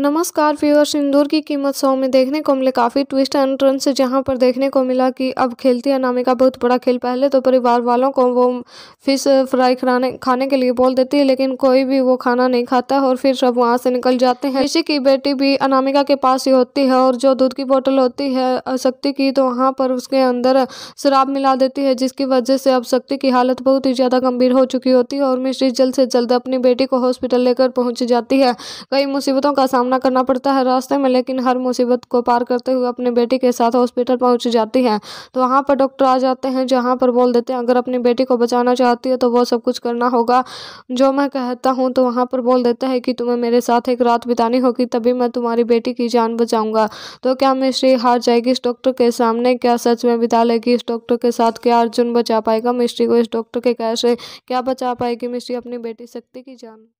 नमस्कार फिगर सिंदूर की कीमत सौ में देखने को मिले काफ़ी ट्विस्ट एंड टर्न से जहां पर देखने को मिला कि अब खेलती अनामिका का बहुत बड़ा खेल पहले तो परिवार वालों को वो फिश फ्राई खाने खाने के लिए बोल देती है लेकिन कोई भी वो खाना नहीं खाता और फिर सब वहाँ से निकल जाते हैं ऋषि की बेटी भी अनामिका के पास ही होती है और जो दूध की बोतल होती है शक्ति की तो वहाँ पर उसके अंदर शराब मिला देती है जिसकी वजह से अब शक्ति की हालत बहुत ही ज़्यादा गंभीर हो चुकी होती है और मिश्री जल्द से जल्द अपनी बेटी को हॉस्पिटल लेकर पहुँच जाती है कई मुसीबतों का सामना सामना करना पड़ता है रास्ते में लेकिन हर मुसीबत को पार करते हुए अपने बेटी के साथ हॉस्पिटल पहुंच जाती है तो वहाँ पर डॉक्टर आ जाते हैं जहाँ पर बोल देते हैं अगर अपनी बेटी को बचाना चाहती है तो वो सब कुछ करना होगा जो मैं कहता हूँ तो वहाँ पर बोल देता है कि तुम्हें मेरे साथ एक रात बितानी होगी तभी मैं तुम्हारी बेटी की जान बचाऊंगा तो क्या मिश्री हार जाएगी इस डॉक्टर के सामने क्या सच में बिता लेगी इस डॉक्टर के साथ क्या अर्जुन बचा पाएगा मिश्री को इस डॉक्टर के कैसे क्या बचा पाएगी मिश्री अपनी बेटी शक्ति की जान